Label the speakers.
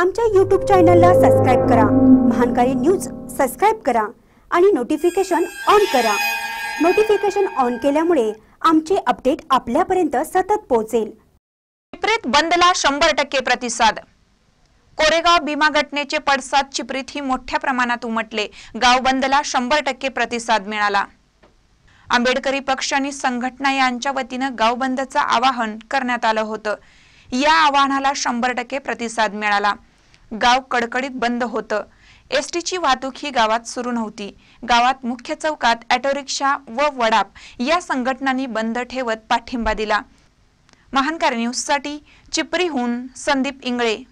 Speaker 1: आमच्या यूट्यूब चॅनलला सबस्क्राईब करा महानकारी न्यूज सबस्क्राईब करा आणि नोटिफिकेशन ऑन करा नोटिफिकेशन ऑन केल्यामुळे आमचे अपडेट आपल्यापर्यंत सतत पोहोचेल चिपरीत बंदला शंभर टक्के प्रतिसाद
Speaker 2: कोरेगाव भीमा घटनेचे पडसाद चिपरीत ही मोठ्या प्रमाणात उमटले गाव बंदला शंभर टक्के प्रतिसाद मिळाला आंबेडकरी पक्ष आणि संघटना यांच्या वतीनं गाव बंदचं आवाहन करण्यात आलं होतं या आवाहनाला शंभर टक्के प्रतिसाद मिळाला गाव कडकडीत बंद होतं एसटीची वाहतूक ही गावात सुरू नव्हती गावात मुख्य चौकात ॲटोरिक्षा व वडाप या संघटनांनी बंद ठेवत पाठिंबा दिला महानकार न्यूजसाठी चिपरीहून संदीप इंगळे